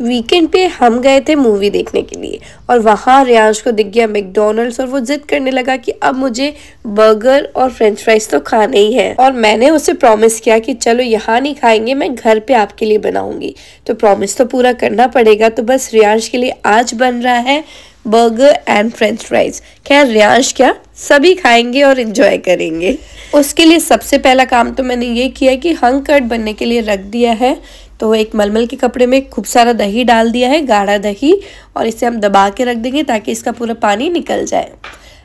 weekend पे हम गए थे मूवी देखने के लिए और वहाँ रियाज को दिख गया मैकडोनल्ड्स और वो जिद करने लगा कि अब मुझे बर्गर और फ्रेंच फ्राइज तो खाने ही है और मैंने उसे प्रॉमिस किया कि चलो यहाँ नहीं खाएंगे मैं घर पे आपके लिए बनाऊंगी तो प्रॉमिस तो पूरा करना पड़ेगा तो बस रियाज के लिए आज बन रहा है बर्गर एंड फ्रेंच फ्राइज खैर रियाज क्या सभी खाएंगे और इन्जॉय करेंगे उसके लिए सबसे पहला काम तो मैंने ये किया कि हंग कट बनने के लिए रख दिया है तो एक मलमल के कपड़े में खूब सारा दही डाल दिया है गाढ़ा दही और इसे हम दबा के रख देंगे ताकि इसका पूरा पानी निकल जाए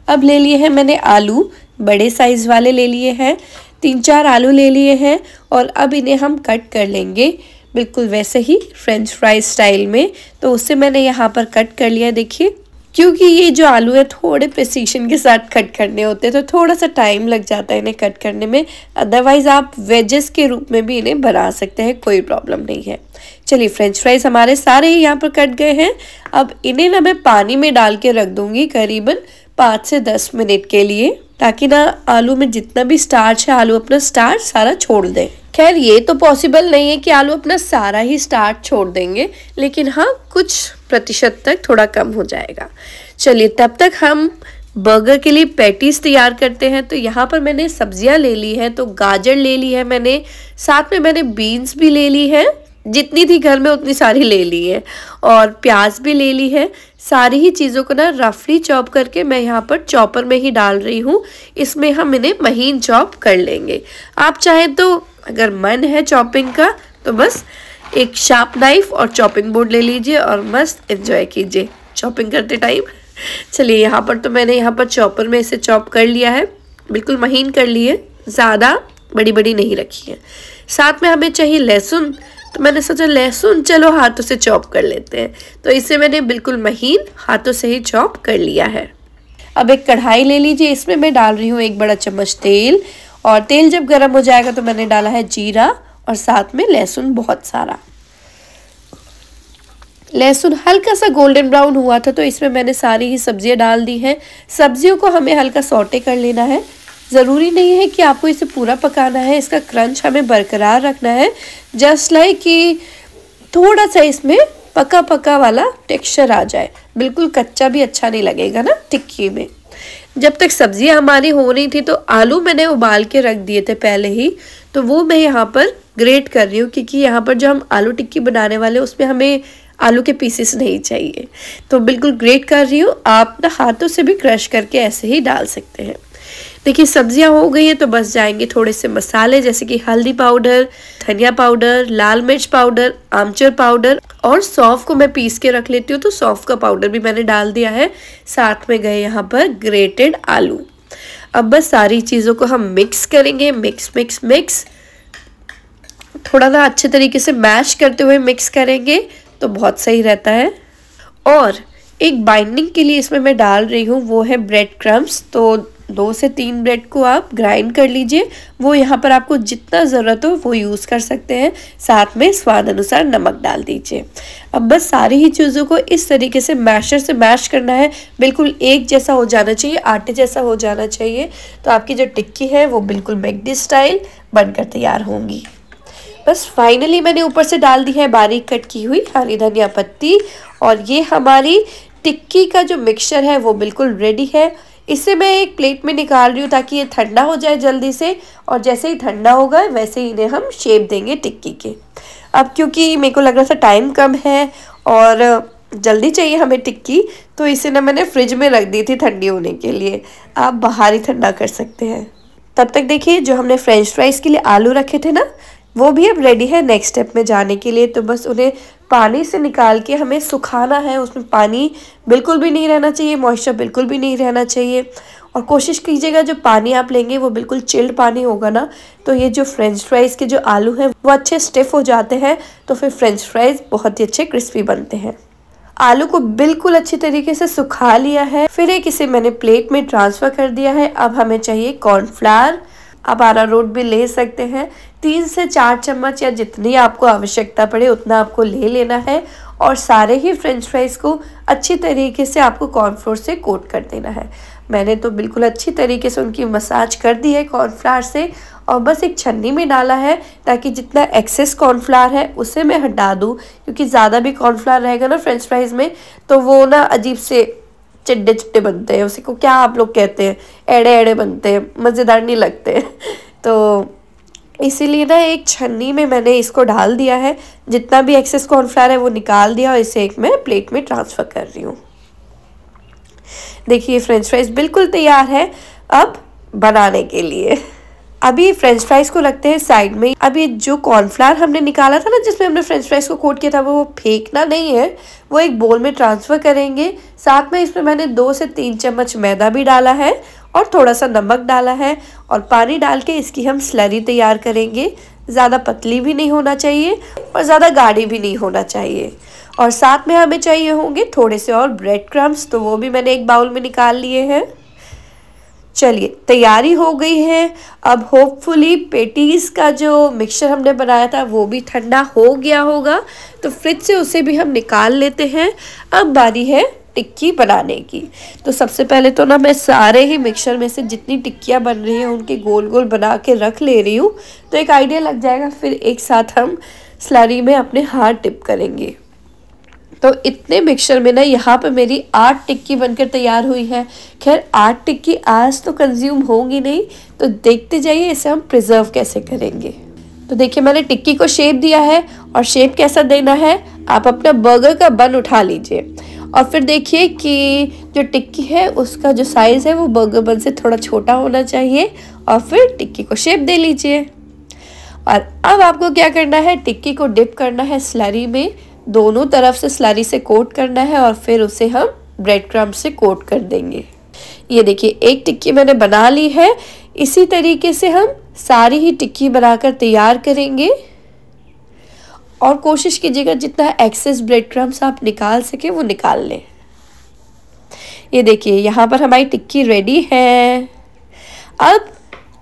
अब ले लिए हैं मैंने आलू बड़े साइज़ वाले ले लिए हैं तीन चार आलू ले लिए हैं और अब इन्हें हम कट कर लेंगे बिल्कुल वैसे ही फ्रेंच फ्राई स्टाइल में तो उससे मैंने यहाँ पर कट कर लिया देखिए क्योंकि ये जो आलू है थोड़े प्रसिशन के साथ कट करने होते हैं तो थोड़ा सा टाइम लग जाता है इन्हें कट करने में अदरवाइज़ आप वेजेस के रूप में भी इन्हें बना सकते हैं कोई प्रॉब्लम नहीं है चलिए फ्रेंच फ्राइज़ हमारे सारे ही यहाँ पर कट गए हैं अब इन्हें ना मैं पानी में डाल के रख दूँगी करीबन पाँच से दस मिनट के लिए ताकि ना आलू में जितना भी स्टार्च है आलू अपना स्टार्च सारा छोड़ दें खैर ये तो पॉसिबल नहीं है कि आलू अपना सारा ही स्टार्च छोड़ देंगे लेकिन हाँ कुछ प्रतिशत तक थोड़ा कम हो जाएगा चलिए तब तक हम बर्गर के लिए पैटीज तैयार करते हैं तो यहाँ पर मैंने सब्जियाँ ले ली हैं तो गाजर ले ली है मैंने साथ में मैंने बीन्स भी ले ली है जितनी थी घर में उतनी सारी ले ली है और प्याज भी ले ली है सारी ही चीज़ों को ना रफली चॉप करके मैं यहाँ पर चॉपर में ही डाल रही हूँ इसमें हम इन्हें महीन चॉप कर लेंगे आप चाहें तो अगर मन है चॉपिंग का तो बस एक शार्प नाइफ और चॉपिंग बोर्ड ले लीजिए और मस्त इन्जॉय कीजिए चॉपिंग करते टाइम चलिए यहाँ पर तो मैंने यहाँ पर चॉपर में इसे चॉप कर लिया है बिल्कुल महीन कर लिए ज़्यादा बड़ी बड़ी नहीं रखी है साथ में हमें चाहिए लहसुन तो मैंने सोचा लहसुन चलो हाथों से चॉप कर लेते हैं तो इसे मैंने बिल्कुल महीन हाथों से ही चॉप कर लिया है अब एक कढ़ाई ले लीजिए इसमें मैं डाल रही हूँ एक बड़ा चम्मच तेल और तेल जब गर्म हो जाएगा तो मैंने डाला है जीरा और साथ में लहसुन बहुत सारा लहसुन हल्का सा गोल्डन ब्राउन हुआ था तो इसमें मैंने सारी ही सब्जियां डाल दी हैं सब्जियों को हमें हल्का सोटे कर लेना है ज़रूरी नहीं है कि आपको इसे पूरा पकाना है इसका क्रंच हमें बरकरार रखना है जस्ट लाइक कि थोड़ा सा इसमें पका पका वाला टेक्सचर आ जाए बिल्कुल कच्चा भी अच्छा नहीं लगेगा ना टिक्की में जब तक सब्जियां हमारी हो रही थी तो आलू मैंने उबाल के रख दिए थे पहले ही तो वो मैं यहाँ पर ग्रेट कर रही हूँ क्योंकि यहाँ पर जो हम आलू टिक्की बनाने वाले उसमें हमें आलू के पीसेस नहीं चाहिए तो बिल्कुल ग्रेट कर रही हूँ आप ना हाथों से भी क्रश करके ऐसे ही डाल सकते हैं देखिए सब्जियां हो गई है तो बस जाएंगे थोड़े से मसाले जैसे कि हल्दी पाउडर धनिया पाउडर लाल मिर्च पाउडर आमचर पाउडर और सौफ़ को मैं पीस के रख लेती हूँ तो सौफ़ का पाउडर भी मैंने डाल दिया है साथ में गए यहाँ पर ग्रेटेड आलू अब बस सारी चीज़ों को हम मिक्स करेंगे मिक्स मिक्स मिक्स थोड़ा सा अच्छे तरीके से मैश करते हुए मिक्स करेंगे तो बहुत सही रहता है और एक बाइंडिंग के लिए इसमें मैं डाल रही हूँ वो है ब्रेड क्रम्स तो दो से तीन ब्रेड को आप ग्राइंड कर लीजिए वो यहाँ पर आपको जितना ज़रूरत हो वो यूज़ कर सकते हैं साथ में स्वाद अनुसार नमक डाल दीजिए अब बस सारी ही चीज़ों को इस तरीके से मैशर से मैश करना है बिल्कुल एक जैसा हो जाना चाहिए आटे जैसा हो जाना चाहिए तो आपकी जो टिक्की है वो बिल्कुल मैगडी स्टाइल बनकर तैयार होंगी बस फाइनली मैंने ऊपर से डाल दी है बारीक कट की हुई हरी धनिया पत्ती और ये हमारी टिक्की का जो मिक्सचर है वो बिल्कुल रेडी है इसे मैं एक प्लेट में निकाल रही हूँ ताकि ये ठंडा हो जाए जल्दी से और जैसे ही ठंडा होगा वैसे ही इन्हें हम शेप देंगे टिक्की के अब क्योंकि मेरे को लग रहा था टाइम कम है और जल्दी चाहिए हमें टिक्की तो इसे ना मैंने फ्रिज में रख दी थी ठंडी होने के लिए आप बाहर ही ठंडा कर सकते हैं तब तक देखिए जो हमने फ्रेंच फ्राइज़ के लिए आलू रखे थे ना वो भी अब रेडी है नेक्स्ट स्टेप में जाने के लिए तो बस उन्हें पानी से निकाल के हमें सुखाना है उसमें पानी बिल्कुल भी नहीं रहना चाहिए मॉइस्चर बिल्कुल भी नहीं रहना चाहिए और कोशिश कीजिएगा जो पानी आप लेंगे वो बिल्कुल चिल्ड पानी होगा ना तो ये जो फ्रेंच फ्राइज़ के जो आलू हैं वो अच्छे स्टिफ हो जाते हैं तो फिर फ्रेंच फ्राइज़ बहुत ही अच्छे क्रिस्पी बनते हैं आलू को बिल्कुल अच्छी तरीके से सुखा लिया है फिर एक इसे मैंने प्लेट में ट्रांसफ़र कर दिया है अब हमें चाहिए कॉर्नफ्लावर आप आरा रोट भी ले सकते हैं तीन से चार चम्मच या जितनी आपको आवश्यकता पड़े उतना आपको ले लेना है और सारे ही फ्रेंच फ्राइज़ को अच्छी तरीके से आपको कॉर्नफ्लोर से कोट कर देना है मैंने तो बिल्कुल अच्छी तरीके से उनकी मसाज कर दी है कॉर्नफ्लावर से और बस एक छन्नी में डाला है ताकि जितना एक्सेस कॉर्नफ्लावर है उसे मैं हटा दूँ क्योंकि ज़्यादा भी कॉर्नफ्लावर रहेगा ना फ्रेंच फ्राइज़ में तो वो ना अजीब से चिड्डे चिट्टे बनते हैं उसी को क्या आप लोग कहते हैं एड़े एड़े बनते हैं मज़ेदार नहीं लगते तो इसीलिए ना एक छन्नी में मैंने इसको डाल दिया है जितना भी एक्सेस कॉर्नफ्लावर है वो निकाल दिया और इसे एक मैं प्लेट में ट्रांसफ़र कर रही हूँ देखिए फ्रेंच फ्राइज बिल्कुल तैयार है अब बनाने के लिए अभी फ्रेंच फ्राइज को रखते हैं साइड में अभी जो कॉर्नफ्लावर हमने निकाला था ना जिसमें हमने फ्रेंच फ्राइज को कोट किया था वो फेंकना नहीं है वो एक बोल में ट्रांसफर करेंगे साथ में इसमें मैंने दो से तीन चम्मच मैदा भी डाला है और थोड़ा सा नमक डाला है और पानी डाल के इसकी हम स्लरी तैयार करेंगे ज़्यादा पतली भी नहीं होना चाहिए और ज़्यादा गाढ़ी भी नहीं होना चाहिए और साथ में हमें चाहिए होंगे थोड़े से और ब्रेड क्रम्स तो वो भी मैंने एक बाउल में निकाल लिए हैं चलिए तैयारी हो गई है अब होपफुली पेटीज़ का जो मिक्सचर हमने बनाया था वो भी ठंडा हो गया होगा तो फ्रिज से उसे भी हम निकाल लेते हैं अब बारी है टिक्की बनाने की तो सबसे पहले तो ना मैं सारे ही मिक्सचर में से जितनी टिक्कियाँ बन रही हैं उनके गोल गोल बना के रख ले रही हूँ तो एक आइडिया लग जाएगा फिर एक साथ हम स्लरी में अपने हाथ टिप करेंगे तो इतने मिक्सचर में ना यहाँ पे मेरी आठ टिक्की बनकर तैयार हुई है खैर आठ टिक्की आज तो कंज्यूम होंगी नहीं तो देखते जाइए इसे हम प्रिजर्व कैसे करेंगे तो देखिए मैंने टिक्की को शेप दिया है और शेप कैसा देना है आप अपना बर्गर का बन उठा लीजिए और फिर देखिए कि जो टिक्की है उसका जो साइज़ है वो बर्गर बन से थोड़ा छोटा होना चाहिए और फिर टिक्की को शेप दे लीजिए और अब आपको क्या करना है टिक्की को डिप करना है स्लरी में दोनों तरफ से स्लरी से कोट करना है और फिर उसे हम ब्रेड क्रम से कोट कर देंगे ये देखिए एक टिक्की मैंने बना ली है इसी तरीके से हम सारी ही टिक्की बनाकर तैयार करेंगे और कोशिश कीजिएगा जितना एक्सेस ब्रेड क्रम्स आप निकाल सके वो निकाल लें ये देखिए यहाँ पर हमारी टिक्की रेडी है अब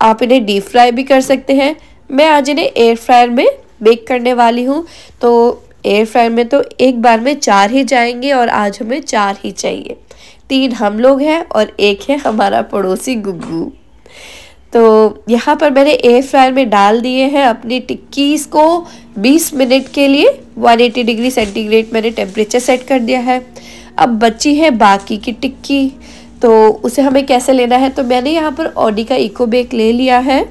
आप इन्हें डीप फ्राई भी कर सकते हैं मैं आज इन्हें एयर फ्रायर में बेक करने वाली हूँ तो एयर फ्रायर में तो एक बार में चार ही जाएंगे और आज हमें चार ही चाहिए तीन हम लोग हैं और एक है हमारा पड़ोसी गुग्गू तो यहाँ पर मैंने एयर फ्रायर में डाल दिए हैं अपनी टिक्की को 20 मिनट के लिए 180 डिग्री सेंटीग्रेड मैंने टेम्परेचर सेट कर दिया है अब बची है बाकी की टिक्की तो उसे हमें कैसे लेना है तो मैंने यहाँ पर ऑडी का इको बेक ले लिया है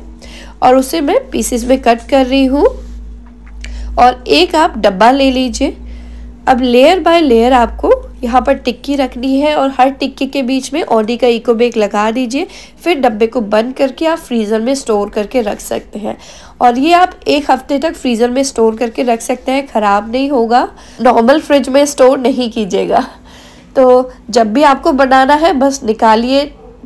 और उसे मैं पीसेस में कट कर रही हूँ और एक आप डब्बा ले लीजिए अब लेयर बाय लेयर आपको यहाँ पर टिक्की रखनी है और हर टिक्की के बीच में ऑडी का इको बैग लगा दीजिए फिर डब्बे को बंद करके आप फ्रीज़र में स्टोर करके रख सकते हैं और ये आप एक हफ्ते तक फ्रीज़र में स्टोर करके रख सकते हैं ख़राब नहीं होगा नॉर्मल फ्रिज में स्टोर नहीं कीजिएगा तो जब भी आपको बनाना है बस निकालिए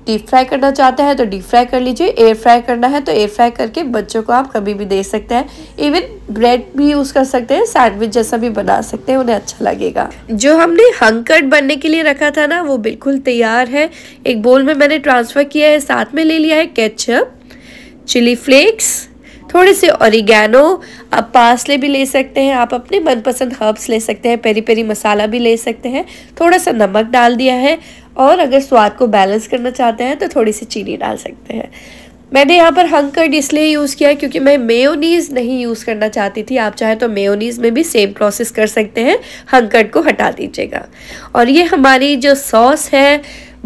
डीप फ्राई करना चाहता है तो डीप फ्राई कर लीजिए एयर फ्राई करना है तो एयर फ्राई करके बच्चों को आप कभी भी दे सकते हैं इवन ब्रेड भी यूज़ कर सकते हैं सैंडविच जैसा भी बना सकते हैं उन्हें अच्छा लगेगा जो हमने हंकट बनने के लिए रखा था ना वो बिल्कुल तैयार है एक बोल में मैंने ट्रांसफ़र किया है साथ में ले लिया है केचप चिली फ्लेक्स थोड़े से ओरिगैनो आप पासले भी ले सकते हैं आप अपने मनपसंद हर्ब्स ले सकते हैं पेरी पेरी मसाला भी ले सकते हैं थोड़ा सा नमक डाल दिया है और अगर स्वाद को बैलेंस करना चाहते हैं तो थोड़ी सी चीनी डाल सकते हैं मैंने यहाँ पर हंकर्ड इसलिए यूज़ किया है क्योंकि मैं मेयोनीज़ नहीं यूज़ करना चाहती थी आप चाहे तो मेयोनीज़ में भी सेम प्रोसेस कर सकते हैं हंकर्ड को हटा दीजिएगा और ये हमारी जो सॉस है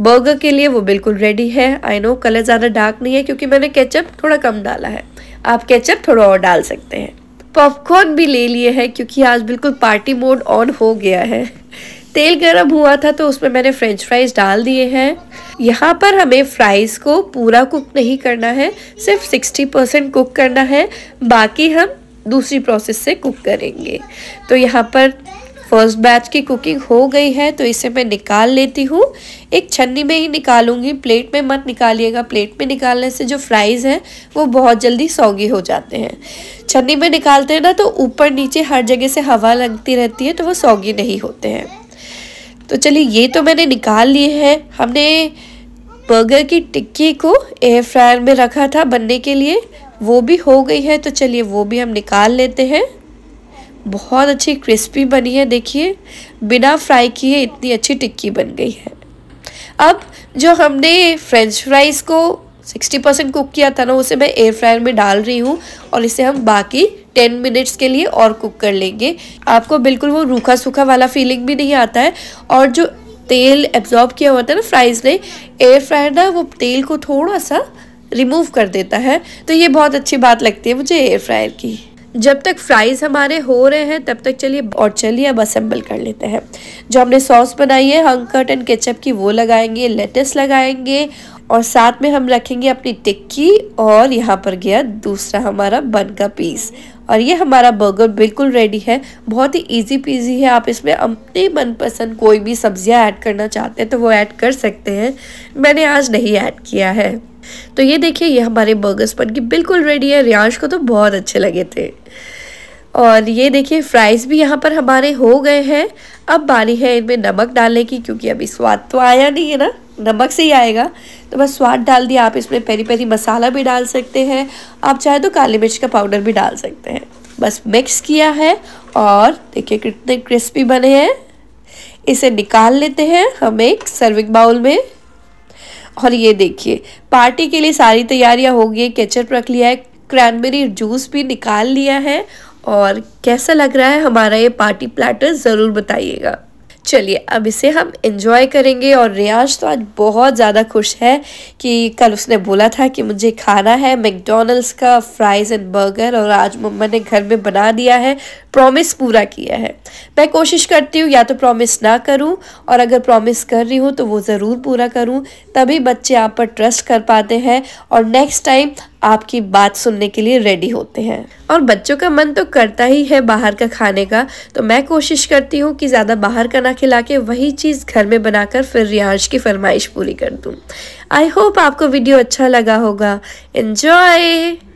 बर्गर के लिए वो बिल्कुल रेडी है आई नो कलर ज़्यादा डार्क नहीं है क्योंकि मैंने केचप थोड़ा कम डाला है आप केचप थोड़ा और डाल सकते हैं पॉपकॉर्न भी ले लिए हैं क्योंकि आज बिल्कुल पार्टी मोड ऑन हो गया है तेल गर्म हुआ था तो उसमें मैंने फ्रेंच फ्राइज डाल दिए हैं यहाँ पर हमें फ्राइज़ को पूरा कुक नहीं करना है सिर्फ 60 परसेंट कुक करना है बाकी हम दूसरी प्रोसेस से कुक करेंगे तो यहाँ पर फर्स्ट बैच की कुकिंग हो गई है तो इसे मैं निकाल लेती हूँ एक छन्नी में ही निकालूंगी प्लेट में मत निकालिएगा प्लेट में निकालने से जो फ्राइज़ हैं वो बहुत जल्दी सौगी हो जाते हैं छन्नी में निकालते हैं ना तो ऊपर नीचे हर जगह से हवा लगती रहती है तो वो सौगी नहीं होते हैं तो चलिए ये तो मैंने निकाल लिए हैं हमने बर्गर की टिक्की को एयर फ्रायर में रखा था बनने के लिए वो भी हो गई है तो चलिए वो भी हम निकाल लेते हैं बहुत अच्छी क्रिस्पी बनी है देखिए बिना फ्राई किए इतनी अच्छी टिक्की बन गई है अब जो हमने फ्रेंच फ्राइज़ को 60 परसेंट कुक किया था ना उसे मैं एयर फ्रायर में डाल रही हूँ और इसे हम बाकी 10 मिनट्स के लिए और कुक कर लेंगे आपको बिल्कुल वो रूखा सूखा वाला फीलिंग भी नहीं आता है और जो तेल एब्जॉर्ब किया हुआ था ना फ्राइज़ ने एयर फ्रायर ना वो तेल को थोड़ा सा रिमूव कर देता है तो ये बहुत अच्छी बात लगती है मुझे एयर फ्रायर की जब तक फ्राइज़ हमारे हो रहे हैं तब तक चलिए और चलिए अब असेंबल कर लेते हैं जो हमने सॉस बनाई है हंकट एंड केचप की वो लगाएंगे लेटेस लगाएंगे और साथ में हम रखेंगे अपनी टिक्की और यहाँ पर गया दूसरा हमारा बन का पीस और ये हमारा बर्गर बिल्कुल रेडी है बहुत ही इजी पीजी है आप इसमें अपने मनपसंद कोई भी सब्जियाँ ऐड करना चाहते हैं तो वो ऐड कर सकते हैं मैंने आज नहीं ऐड किया है तो ये देखिए ये हमारे बर्गर्स बन के बिल्कुल रेडी है रियांश को तो बहुत अच्छे लगे थे और ये देखिए फ्राइज़ भी यहाँ पर हमारे हो गए हैं अब बारी है इनमें नमक डालने की क्योंकि अभी स्वाद तो आया नहीं है ना नमक से ही आएगा तो बस स्वाद डाल दिया आप इसमें पेरी पेरी मसाला भी डाल सकते हैं आप चाहे तो काली मिर्च का पाउडर भी डाल सकते हैं बस मिक्स किया है और देखिए कितने क्रिस्पी बने हैं इसे निकाल लेते हैं हम एक सर्विंग बाउल में और ये देखिए पार्टी के लिए सारी तैयारियां हो गई केचप रख लिया है क्रैनबेरी जूस भी निकाल लिया है और कैसा लग रहा है हमारा ये पार्टी प्लेटर ज़रूर बताइएगा चलिए अब इसे हम इन्जॉय करेंगे और रियाज तो आज बहुत ज़्यादा खुश है कि कल उसने बोला था कि मुझे खाना है मैकडोनल्ड्स का फ्राइज़ एंड बर्गर और आज मम्मा ने घर में बना दिया है प्रॉमिस पूरा किया है मैं कोशिश करती हूँ या तो प्रॉमिस ना करूँ और अगर प्रॉमिस कर रही हूँ तो वो ज़रूर पूरा करूँ तभी बच्चे आप पर ट्रस्ट कर पाते हैं और नेक्स्ट टाइम आपकी बात सुनने के लिए रेडी होते हैं और बच्चों का मन तो करता ही है बाहर का खाने का तो मैं कोशिश करती हूँ कि ज़्यादा बाहर का ना खिला के वही चीज़ घर में बनाकर फिर रिहाइश की फरमाइश पूरी कर दूँ आई होप आपको वीडियो अच्छा लगा होगा इन्जॉय